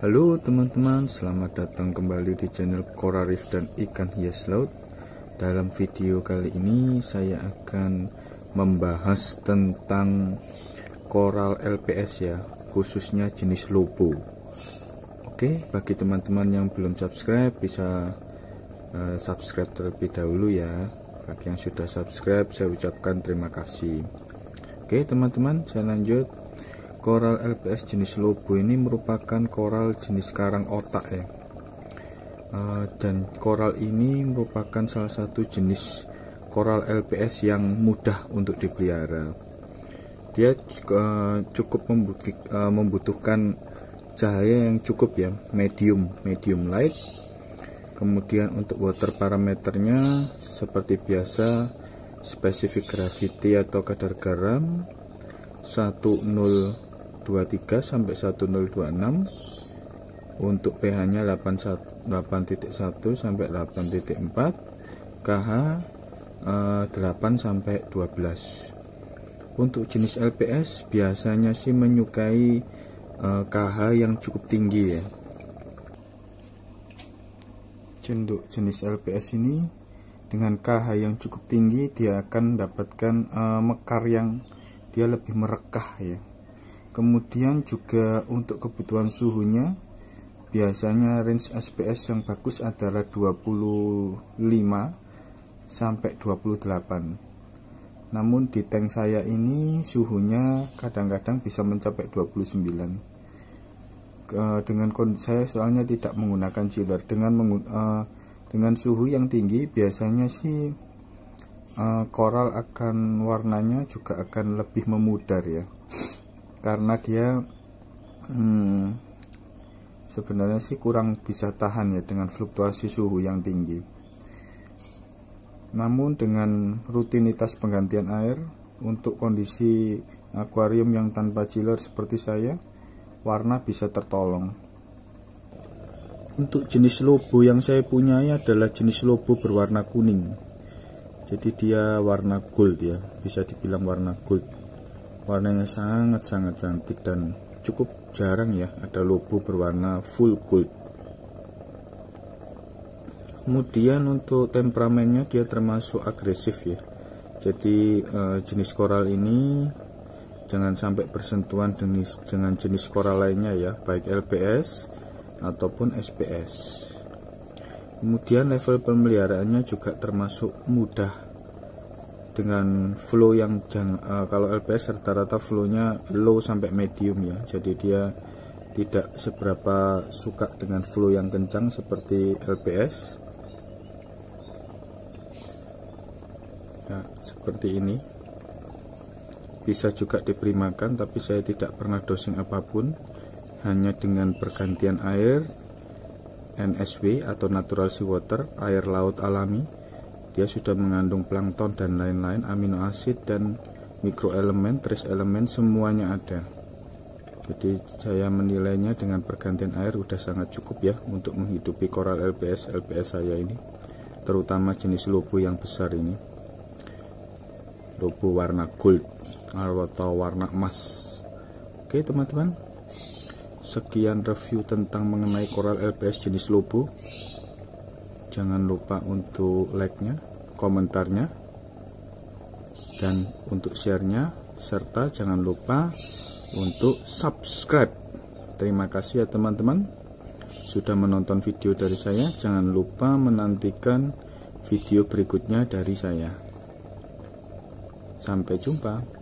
Halo teman-teman, selamat datang kembali di channel Kora Reef dan Ikan Hias Laut Dalam video kali ini saya akan membahas tentang koral LPS ya Khususnya jenis lobo Oke, bagi teman-teman yang belum subscribe bisa eh, subscribe terlebih dahulu ya Bagi yang sudah subscribe saya ucapkan terima kasih Oke teman-teman, saya lanjut koral LPS jenis lobo ini merupakan koral jenis karang otak ya eh, dan koral ini merupakan salah satu jenis koral LPS yang mudah untuk dipelihara dia eh, cukup eh, membutuhkan cahaya yang cukup ya medium medium light kemudian untuk water parameternya seperti biasa spesifik gravity atau kadar garam 10 1023 sampai 1026 untuk pH nya 8.1 sampai 8.4 KH eh, 8 sampai 12 untuk jenis LPS biasanya sih menyukai eh, KH yang cukup tinggi ya untuk jenis LPS ini dengan KH yang cukup tinggi dia akan mendapatkan uh, eh, mekar yang dia lebih merekah ya kemudian juga untuk kebutuhan suhunya biasanya range SPS yang bagus adalah 25 sampai 28 namun di tank saya ini suhunya kadang-kadang bisa mencapai 29 dengan kondisi saya soalnya tidak menggunakan chiller dengan eh, dengan suhu yang tinggi biasanya sih eh, koral akan warnanya juga akan lebih memudar ya karena dia hmm, sebenarnya sih kurang bisa tahan ya dengan fluktuasi suhu yang tinggi namun dengan rutinitas penggantian air untuk kondisi akuarium yang tanpa chiller seperti saya warna bisa tertolong untuk jenis lobo yang saya punyai adalah jenis lobo berwarna kuning jadi dia warna gold ya bisa dibilang warna gold warnanya sangat-sangat cantik dan cukup jarang ya ada lobo berwarna full gold kemudian untuk temperamennya dia termasuk agresif ya jadi eh, jenis koral ini jangan sampai bersentuhan jenis, dengan jenis koral lainnya ya baik LPS ataupun SPS kemudian level pemeliharaannya juga termasuk mudah dengan flow yang jang, uh, kalau LPS rata-rata flownya low sampai medium ya jadi dia tidak seberapa suka dengan flow yang kencang seperti LPS nah, seperti ini bisa juga diberi makan tapi saya tidak pernah dosing apapun hanya dengan pergantian air NSW atau natural seawater air laut alami dia sudah mengandung plankton dan lain-lain amino asid dan mikro mikroelemen trace elemen semuanya ada jadi saya menilainya dengan pergantian air udah sangat cukup ya untuk menghidupi koral LPS LPS saya ini terutama jenis lobo yang besar ini lobo warna gold atau warna emas oke teman-teman sekian review tentang mengenai koral LPS jenis lobo jangan lupa untuk like-nya, komentarnya, dan untuk share-nya, serta jangan lupa untuk subscribe. Terima kasih ya teman-teman sudah menonton video dari saya. Jangan lupa menantikan video berikutnya dari saya. Sampai jumpa.